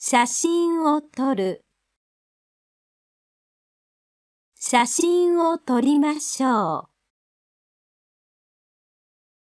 写真を撮る写真を撮りましょう。